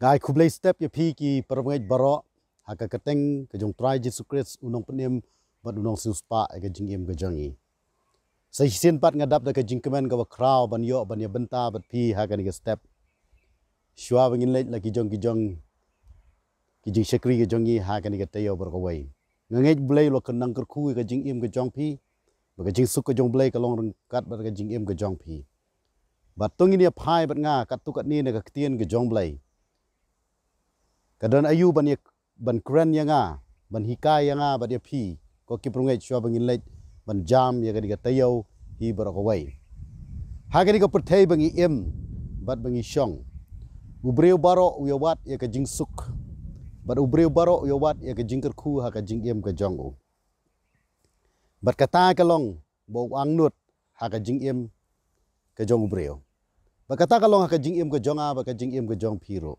Gai kublai step ye pi ki parwait baro haka kateng ke jong trai Yesus Kristus unong penim bat unong suspa ke jingim ke jangi. Sai sin pat ngadap da ke jingkemen ke kraw ban yo ban ye benta bat pi haka ni ke step. Shwa wingin leit la ki jong ki jong ki jing shakri ke jongi haka ni ke tayo bar kawai. Ngangej blai lo ke nang kerku ke jing im ke jong pi. Ba ke jing suk ke jong blai ke long rengkat bat ke jing im ke jong pi. Bat tong ini pai bat nga kat tu kat ni ne ke ketien ke jong blai. kadon ayu ban ye ban kren yanga ban hikai yanga ban ye phi ko ki prungai chwa bangin ban jam ye gadi ga tayo hi bara ko pertai ha gadi ga pathei bangi em bat bangi shong ubreu baro uya wat ye jing suk bat ubreu baro uya wat ye jing kerku ha khu jing em ke jongo bat kata ka long bo ang nut ha jing em ke jong ubreu bat kata ka long ha jing em ke jonga ba ka jing em ke jong phiro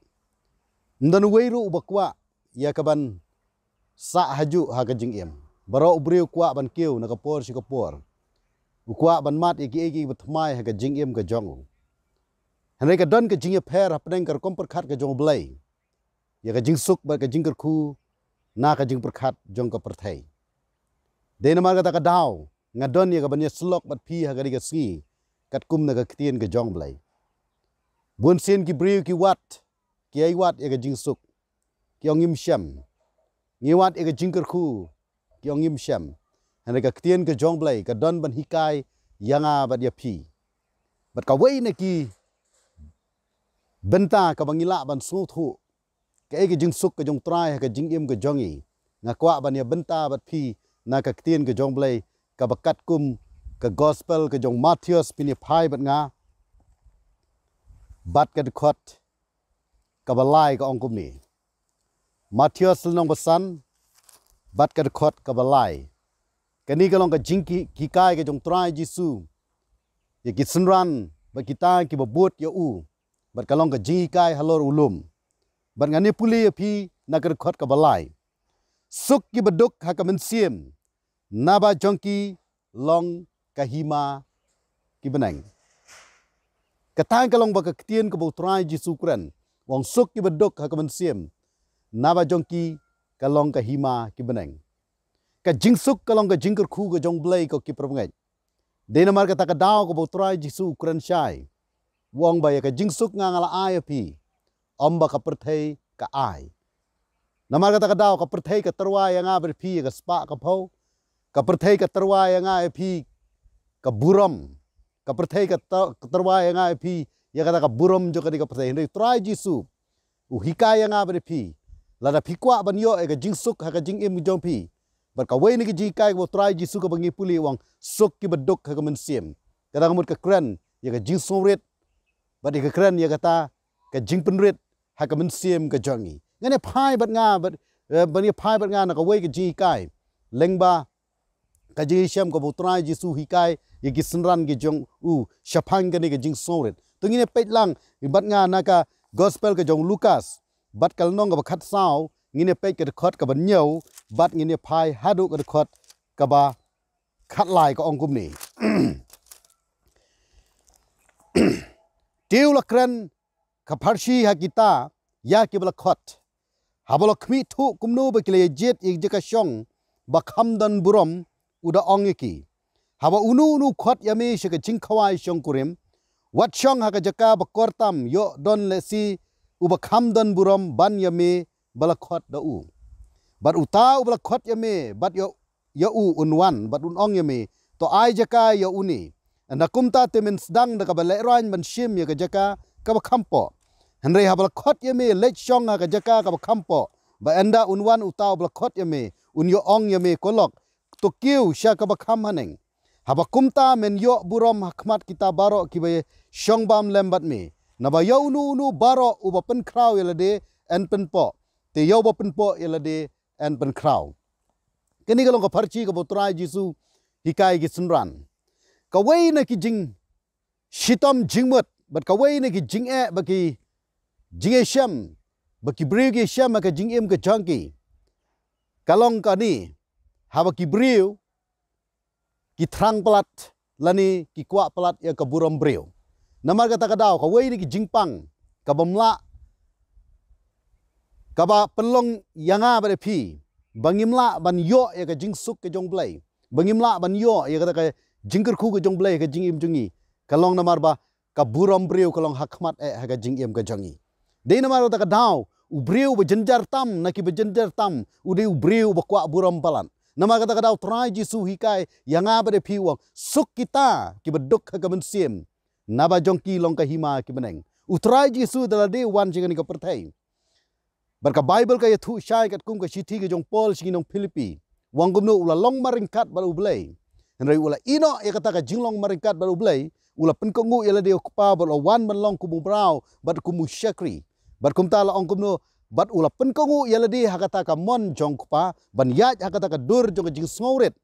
Ndan weiru ubakwa ya kaban sa haju ha ka jing em. Baro ubri kwa ban kiu na kapor si kapor. Ukwa ban mat iki iki batmai ha ka jing em ka jong. Hanai ka don ka jing ya per hapneng kar kom perkat ka jong blai. Ya ka jing suk ba ka jing kar ku na ka jing perkat jong ka perthai. Dena mar ka ta ka dau nga don ya ka ban ya slok bat pi ha ka ri ka si kat kum na ka ktien ka jong blai. Buon sen ki briu ki wat. กี่ยวัดเอกจิงสุกกี่ยงยิมเชมเงี่ยวัดเอกจิงกระคูกี่ยงยิมเชมเฮนกักเตียนกับจงเบลกับดอนบันฮิกายยังอาบัดยาพีบัดกวัยนกีบันตากับบังิละบันสูทุกเอกจิงสุกกับจงตรายกับจิงยิมกับจงอีงักวะบันยาบันตาบัดพีนักกักเตียนกับจงเบลกับบักัดกุมกับกอสเปลกับจงมาเทียสปินิพายบัดงาบัดกัดคอดกบลายก็องคุมนี้มาเทียสลงบสันบัดกระคดกบลายกันนี้ก็ลองกับจิงกิกิกายกับจงตรายจิสูอย่ากิสันรันบัดกิตากิบบวดยาอูบัดก็ลองกับจิงกิกายฮัลโลอุลุมบัดงานนี้ปุลีอพีนักกระคดกบลายสุกกิบดุกฮักกัมเซียมนาบาจงกีลองกะฮิมากิบนังกระทางกะลองบักกะเตียนกะบอกตรายจิสุครัน wong suk ki bedok ha kaman siem naba jong ki kalong ka hima ki beneng ka jing suk kalong ka jingker khu ka jong blai ko ki prabang dena mar ka ta ka dao ko botrai ji su kran shai wong ba ye ka jing suk nga ngala ai pi omba ka prthei ka ai na mar ka ta ka dao ka prthei ka tarwa ya nga ber pi ka spa ka pho ka prthei ka tarwa ya nga pi ka buram ka prthei ka tarwa ya nga pi yagadaga burom jokadiga pasai hindu try jisu u hikaya nga bari pi lada pikwa banyo ega jing suk haka jing im jong pi bar ka wei niki jika ego try jisu ka bangi puli wang suk ki baduk haka men sim kada ngamut ka kren yaga jing sumrit bar ika kren yagata ka jing penrit haka men sim ka jongi ngane pai bat nga bat eh, bani pai bat nga na ka wei ka jika lengba ka jisham ka bu try jisu hikai yagi sinran ki jong u shapang ka ni ka jing sumrit ตรงนี้เป็ดลังบัดงานนะกะกอสเปลกับจงลูกัสบัดกันน้องกับคัดสาวนี่เป็ดกับคดกับบันเยวบัดนี่พายฮัดุกับคดกับบาคัดลายกับองคุมนี่ดิวละครันกับพาร์ชีฮากิตายากิบละคดฮาบลอกมีทุกคุมนู้บกิเลยจิตอีกจักช่องบักคำดันบุรมอุดะองยกีฮาบอุนูนูคดยามีชกจิงขวายชงกุริม wat chong haka jaka ba kortam yo don le si uba kham don buram ban yame bala khot da u bat uta u bala khot yame bat yo yo u unwan bat un ong yame to ai jaka yo uni na kumta te min sdang da ka bala roin ban shim ye ka jaka ka ba kham po han rei ha bala khot yame le chong haka jaka ka ba kham po ba enda unwan uta u bala khot yame un yo ong yame ko lok to kiu sha ka ba kham haneng haba men yo buram hakmat kita baro kibaye shongbam lembat mi naba yau nu nu baro uba pen krau yela ya de en pen po te yau ba pen po yela ya de en pen krau kini galong ka parchi ka botrai jisu hikai gi sunran ka wei na ki jing shitom jingmat bat ka wei na ki jing e ba ki jing e sham ba ki bri ki sham ka jing em ka jangki kalong ka ni hawa ki bri ki thrang palat lani ki kwa palat ya ka buram brio Namar kata kata kau, kau ini jingpang, kau bermula, kau bah penlong yanga pada pi, bangimla ban yo ya kau jingsuk ke jong play, bangimla ban yo ya kata kau jingker ku ke jong play kau jingim jungi, kalong namar bah kau buram brio kalong hakmat eh kau jingim ke jongi. Dei namar kata kata kau, ubrio bejenjar tam, naki bejenjar tam, udah ubrio bekuak buram palan. Nama kata kata kau try jisuhikai yanga pada pi wang suk kita kibeduk kau mensiem naba jongki longka hima ki kibeneng utrai jisu dala de wan jingani ko pertai berka bible ka yathu shai kat kum ka chithi ke jong paul shingi nong philippi wangum no ula long maring kat bal ublei nrai ula ino ya kata ka jing long maring kat bal ublei ula pen ko ngu yala de kupa bal o wan man long kumu brau bat kumu shakri bat kum tala ongkum no bat ula pen ko ngu yala de hakata ka mon jong kupa ban yaj hakata ka dur jong jing smauret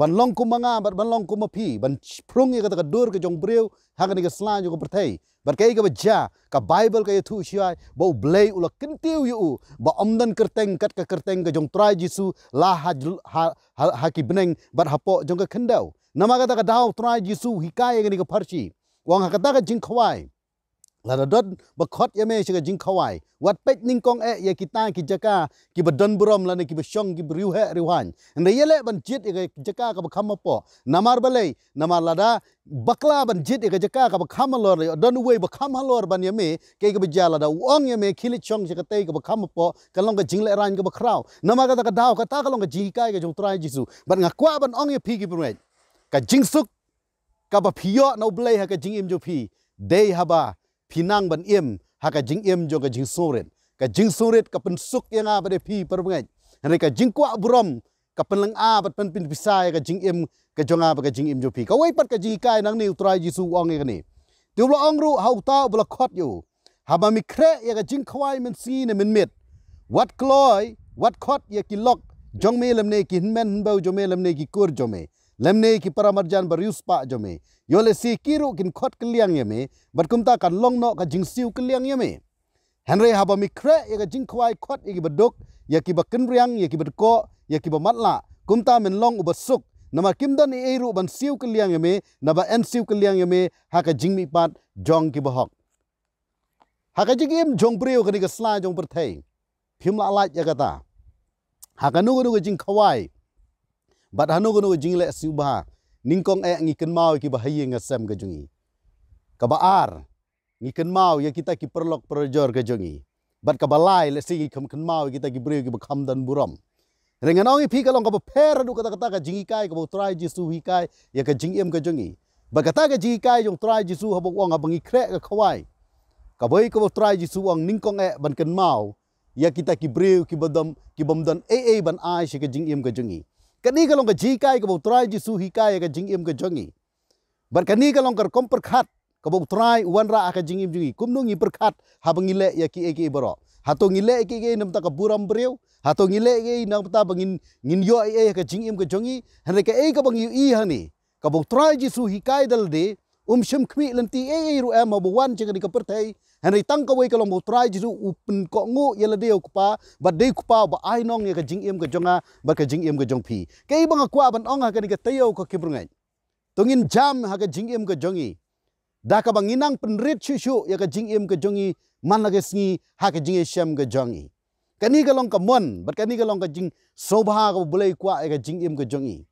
บันลองกุมงาบันลองกุมพีบันพรุ่งนี้ก็ตะกดูร์ก็จงเปรียวหากนี่ก็สลายอยู่กับประเทศบันแก่ก็บจ้ากับไบเบิลก็ยทูชัยบ่เบลอุลกินติวอยู่บ่อมดันกระเตงกัดกับกระเตงก็จงตรายจิสุลาฮาฮาฮากิบเนงบัดฮะปอจงก็ขึ้นเดานามากตะกดาวตรายจิสุฮิกายก็นี่ก็พาร์ชีวังหากตะกจิงขวายลาดดบคอดยเมชกจิงขวายวัดเป็ดนิงกองเอยกิตากิจกากิบดนบรมลานกิบช่องกิบริวเฮริวันนยเลบันจิตเอกจักากับคำมาปอนามารบเลยนามารลาดาบักลาบันจิตเอกจักากับคำมาลอร์ดนเวบคำมาลอร์บันยเมเกกับจาลาดาวองยเมคิลิช่องชกเตยกับคำมาปอกันลองกับจิงเลรันกับคราวนามากักับดาวกับตากันลองกับจิงกายกับจงตรายจิสูบันงักว่าบันองยพีกิบรวยกับจิงสุกกับพิยอนเอาเบลยกับจิงอิมจูพีเดย์ฮับาพินังบันเอ็มหากจิงเอ็มจงกจิงสุรินกจิงสุรินกับเป็นสุกยังอาบดพีปรุงไงนี่กจิงกวาบุรมกับเป็นลังอาบดเป็นปินพิสายกจิงเอ็มกจงอาบกจิงเอ็มจพีก็ไว้ปัดกจิงกายนังนี่อุตรายจิสูองเงองนี่ตัวลาองรู้หาต้าบลักขอดอยู่ฮามามีเครยกจิงควายมันซีเนี่ยมันเม็ดวัดกลอยวัดขอดยากินล็อกจงเมลเมนกินแม่นเบาจงเมลเมนกิกูร์จงเม lemne ki paramarjan barius pa jome yole si kiru kin khot kliang yame bat kumta kan long no ka jing siu kliang yame henre haba mi kre ye ka jing khwai khot ye ki badok ye ki ba kin riang ye ki bad ko ye ki ba matla kumta men long u basuk nama kimdan e ru ban siu kliang yame na ba en siu kliang yame ha ka jing mi pat jong ki bahok ha ka jing em jong priyo ka ni ka sla jong par thai phim la la ya ka ta ha ka nu nu ka jing khwai but hanu gunu jing le si ningkong e ngi ken mau ki bahai nga sem ga jungi ka ba ngi ken mau ya kita ki perlok perjor ga jungi but ka balai le si kem ken mau kita ki bre ki bakam dan buram rengan ongi pi kalong ka ba per du kata kata ka jingi kai ka ba try ji su wi kai ya ka jing em ga jungi ba kata ka jingi kai jong trai ji su ha ba wong ha bangi kre ka kawai ka boi ka ba try ji su ong ningkong e ban ken mau ya kita ki bre ki badam ki bam dan ai ban ai shi ka jing em ga jungi kani kalong ka jikai ka bautrai ji suhi kai ka jing im ka jongi bar kani kalong ka kom perkhat ka bautrai uan ra ka jing im jongi kum nong i perkhat ha bangile ya ki eki ibaro ha to ngile eki ge nam ta ka buram breu ha to ngile ge nam ta bangin ngin yo e ka jing im ka jongi han re ka e ka bang i i hani ka bautrai ji suhi kai dal de um shim khmi lanti e e ru e ma bo wan che ka ni henry tang kawai kalau mau try jadi upen kok ngu ya dia kupa bad dia kupa ba ai nong ya kajing iem kajonga bad kajing iem kajong pi kai bang aku aban ong hakan ika tayo kok kibrungan tungin jam hakan jing iem kajongi dah kabang inang penrit shushu ya kajing iem kajongi man lagi sengi hakan jing iem kajongi kani kalong kamon bad kani kalong kajing sobha kau boleh kuat ya em iem kajongi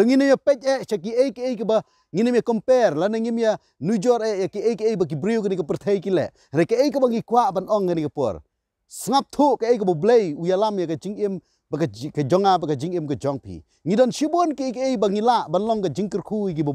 to ngine ya pet e eh, cha ki ek eh, ek eh, ba ngine me compare la ngim ya nu jor e ki ek ek ba ki brio ni ko perthai ki le re ek ba ngi kwa ban ong ni ko por snap thu ke ek ba blay uyalam ya lam ya ke ching im ba ke ke jonga ba ke jing em ke jong pi ngi don shibon ke ek ek ba ngi la ban long ke jing kerku, khu ki bo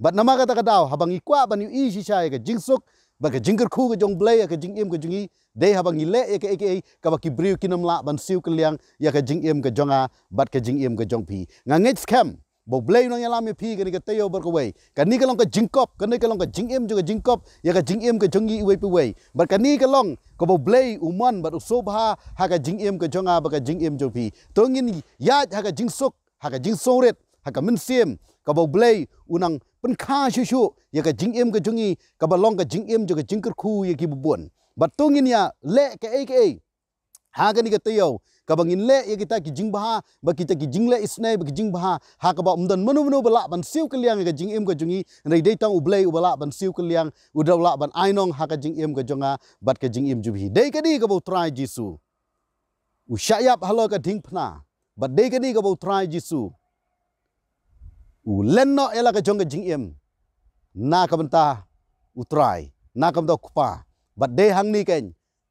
bat nama kata kata ha ikwa ban yu isi cha ya ke jing suk baga jingkar khu ga jong blay ga jing em ga jingi de ha bang ile ya ke ke ka ba ki briu kinam la ban siu kliang ya ga jing em ga jonga bat ka jing em ga jong pi nga nge scam bo blay no yala me pi ga ni ga teyo ber ko wei ka ni ka long ka jing kop ka ni ka long ka jing em ga jing kop ya ga jing em ga jongi wei pi wei ba ka ni ka long ko bo blay uman ba so ba ha ga jing em ga jonga ba ka jing em jo pi to ngin ya ha ga jing sok ha ga jing so ret ha ka min sim ka bo blay unang pun kah shu shu ya ke jing em ka jungi ka balong ka jing em jo jing khu ya ki bubon batong in ya le ha ka ek ek ha ga ni ka tayo ka bang le ya kita ta ki jing ba ha, ba ki ki jing le isne, ba ki jing ba ha, ha ka ba menu-menu um belak, ba la ban siu ka liang ka jing em ka jungi nei dei tang ublei u ba la ban siu ka liang u ban ainong ha ka jing em ka jonga bat ka jing em ju bi dei ka di try jisu u shayap halo ka ding phna but dei ka di ka try jisu u len no ela ka jong jing em na ka banta u try na ka banta kupa but de hang ni ken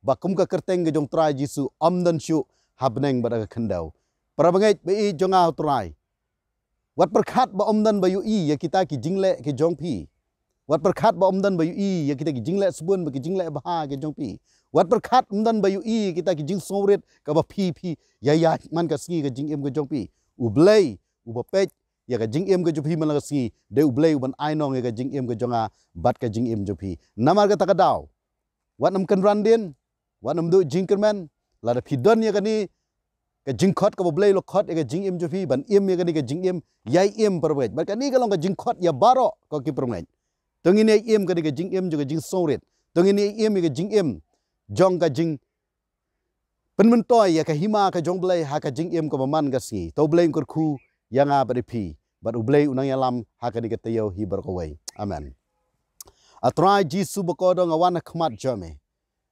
ba kum ka kerteng ga jong try jisu am dan shu habneng ba ga khandau para bangai be i jong a try wat per khat ba om dan ba yu i ya kita ki jing le ki jong pi wat per khat ba om dan ba yu i ya kita ki jing le subun ba ki jing le ba ha ki jong pi wat per khat om dan ba yu i ya kita ki jing songret ka ba pi pi ya ya man ka singi ka jing em ka jong pi u blai u ba pech ya ka jing em ga jupi malang si de ublei ban ai nong ya ka jing em ga jonga bat ka jing em jupi namar ga taka dau wat nam kan ran din wat nam du jing kan man la da phidon ya ka ni ka jing khot ka ublei lo khot ya ka jing em jupi ban em ya ka ni ka jing em yai em par wet ba ka ni ka long ka jing khot ya baro ko ki prong ngai tong ini em ka ni ka jing em ju ka jing so ret tong ini em ya ka jing em jong ka jing pen men toy ya ka hima ka jong blei ha ka jing em ko ba man ga si to blame kur khu yang apa di pi, bat ublei unang yang lam hakadi ketayo hi berkawai. Amen. Atrai Jisu bekodo ngawan kemat jame.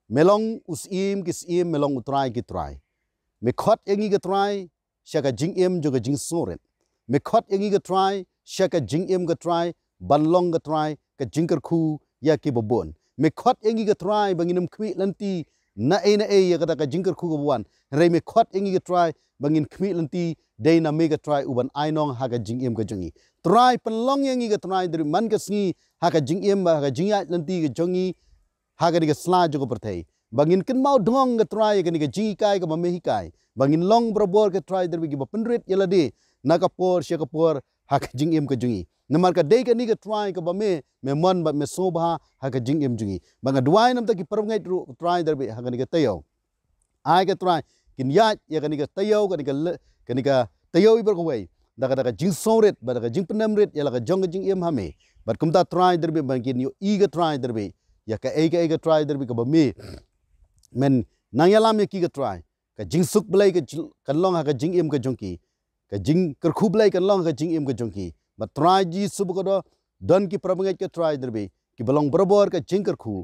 Melong usim kisim melong utrai kitrai. Mekot engi kitrai, syaka jing im juga jing sorit. Mekot engi kitrai, syaka jing im kitrai, balong kitrai, ke jingker ku, ya ki bebon. Mekot engi kitrai, banginam kwi lanti, nae nae ya kata ke jingker ku kebuan. Rai mekot engi kitrai, bangin kmi lenti dei na mega try uban ainong haga jing em ga jungi try pen long yang ga try dri man ga sngi haga jing em ba haga jing ya lenti ga jungi haga ga sla jo ko perthei bangin ken mau dong ga try ga ni ga jing kai ga mehi kai bangin long probor ga try dri ga penrit yela de na ka por she ka por haga jing em ga jungi Nampak ke dek ni ke try ke bami memon bami sobha hak jing em jungi. Bangga dua ini nampak ke perangai try derby hak ni ke tayo. Aye ke try kin ya ya kan ika tayo kan ika le kan ika tayo iba ka way da ka da ka jing sonret ba da ka jing penam ret ya la ka jong ka jing iam hame ba kum ta try derbi ba kin yo i ka try derbi ya ka ega ega try derbi ka ba me men nang ya lam ya ki ka try ka jing suk blai ka kan long ka ha jing iam ka jong ki ka jing kar khu blai kan long ka ha jing iam ka jong ki ba try ji sub ka do don ki prabang ka try derbi ki belong berbor ka jing kar khu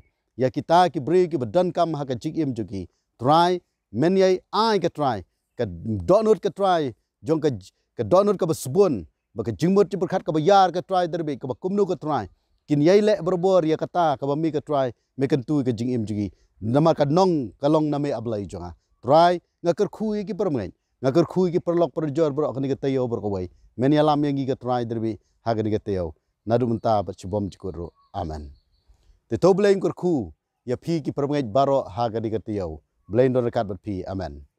ya kita ki bre ki ba don kam ha ka jing iam jong ki try men yai ai ka try ka donut ka try jong ka ka donut ka basbun ba ka jingmot ti khat ka yar ka try der be ka ba kumnu ka try kin yai le berbor ya kata ka ba mi ka try me kan tu ka jing im jigi nama ka nong ka long na me ablai jonga try nga ker khui ki par mai nga ker khui ki par lok par jor bro akni ka tayo bro ka wai men ya lam yangi ka try der be ha ga ni ka tayo na du munta ba chibom ji amen te to blame ker khu ya phi ki par mai baro ha ga ni ka tayo Blain dan the card but amen